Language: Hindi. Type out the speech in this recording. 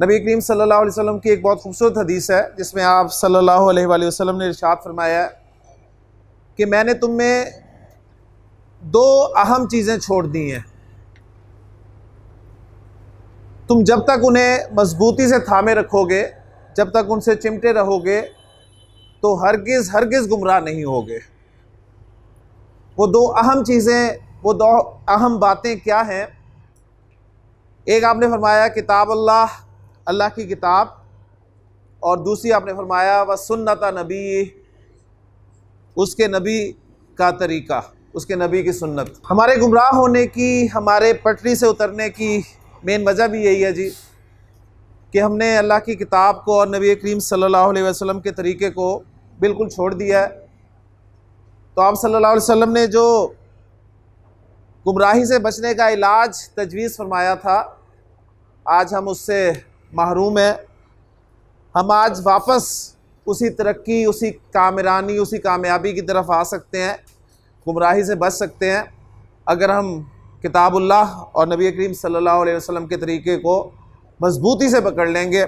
नबी करीम सल्लल्लाहु अलैहि वसल्लम की एक बहुत खूबसूरत हदीस है जिसमें आप सल्लल्लाहु अलैहि वसल्लम ने इरशाद फरमाया कि मैंने तुम में दो अहम चीज़ें छोड़ दी हैं तुम जब तक उन्हें मजबूती से थामे रखोगे जब तक उनसे चिमटे रहोगे तो हरगिज़ हरगिज़ गुमराह नहीं होगे वो दो अहम चीज़ें वो दो अहम बातें क्या हैं एक आपने फरमाया किताब अल्लाह अल्लाह की किताब और दूसरी आपने फरमाया व सुन्नत नबी उसके नबी का तरीका उसके नबी की सुन्नत हमारे गुमराह होने की हमारे पटरी से उतरने की मेन वजह भी यही है जी कि हमने अल्लाह की किताब को और नबी करीम सल्लल्लाहु अलैहि वसल्लम के तरीके को बिल्कुल छोड़ दिया है तो आप सल्लल्लाहु अलैहि वसल्लम ने जो गुमराही से बचने का इलाज तजवीज़ फरमाया था आज हम उससे महरूम है हम आज वापस उसी तरक्की उसी कामरानी उसी कामयाबी की तरफ आ सकते हैं गुमराही से बच सकते हैं अगर हम किताबुल्लाह और नबी करीम सल्लल्लाहु अलैहि वसल्लम के तरीके को मजबूती से पकड़ लेंगे